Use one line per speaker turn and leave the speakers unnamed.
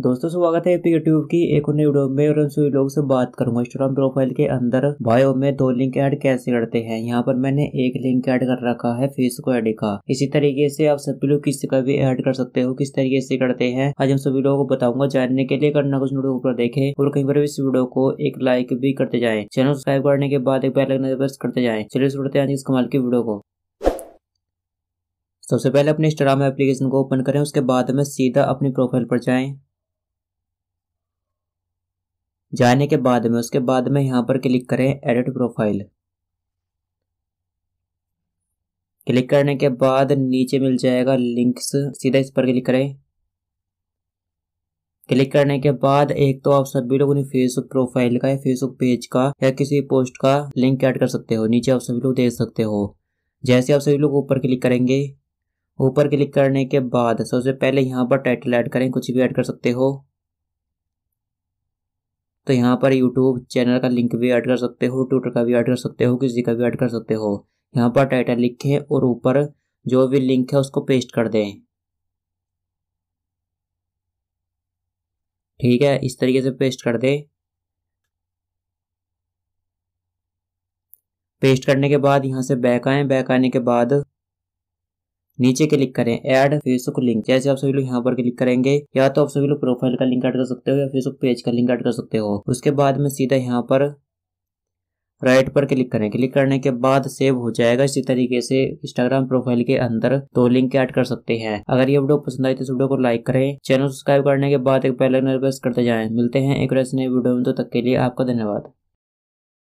दोस्तों स्वागत है यूट्यूब की एक नई वीडियो में और सभी लोग से बात करूंगा इंस्टाग्राम प्रोफाइल के अंदर बायो में दो लिंक ऐड कैसे करते हैं यहाँ पर मैंने एक लिंक ऐड कर रखा है फेस को एड का इसी तरीके से आप सभी लोग किसी का भी ऐड कर सकते हो किस तरीके से करते हैं आज हम सभी लोगों को बताऊंगा जानने के लिए करना कुछ वीडियो ऊपर देखे और कहीं पर इस वीडियो को एक लाइक भी करते जाए चैनल सब्सक्राइब करने के बाद एक बैलक प्रेस करते जाए चलिए छोड़ते हैं इस कमाल की वीडियो को सबसे पहले अपने इंस्टाग्राम एप्लीकेशन को ओपन करें उसके बाद में सीधा अपनी प्रोफाइल पर जाएं जाने के बाद में उसके बाद में यहाँ पर क्लिक करें एडिट प्रोफाइल क्लिक करने के बाद नीचे मिल जाएगा लिंक्स सीधा इस पर क्लिक करें क्लिक करने के बाद एक तो आप सभी लोग अपनी फेसबुक प्रोफाइल का या फेसबुक पेज का या किसी पोस्ट का लिंक ऐड कर सकते हो नीचे आप सभी लोग देख सकते हो जैसे आप सभी लोग ऊपर क्लिक करेंगे ऊपर क्लिक करने के बाद सबसे पहले यहाँ पर टाइटल ऐड करें कुछ भी ऐड कर सकते हो तो यहाँ पर यूट्यूब चैनल का लिंक भी ऐड कर सकते हो ट्विटर का भी ऐड कर सकते हो किसी का भी ऐड कर सकते हो यहाँ पर टाइटल लिखें और ऊपर जो भी लिंक है उसको पेस्ट कर दें ठीक है इस तरीके से पेस्ट कर दें पेस्ट करने के बाद यहाँ से बैक आएँ बैक आने के बाद नीचे क्लिक करें एड फेसबुक लिंक जैसे आप सभी लोग यहाँ पर क्लिक करेंगे या तो आप सभी लोग प्रोफाइल का लिंक ऐड कर सकते हो या फेसबुक पेज का लिंक ऐड कर सकते हो उसके बाद में सीधा यहाँ पर राइट पर क्लिक करें क्लिक करने के बाद सेव हो जाएगा इसी तरीके से इंस्टाग्राम प्रोफाइल के अंदर दो लिंक ऐड कर सकते हैं अगर ये वीडियो पसंद आई तो इस वीडियो को लाइक करें चैनल सब्सक्राइब करने के बाद एक पहले प्रेस करते जाएं मिलते हैं एक रेस वीडियो में तो तक के लिए आपका धन्यवाद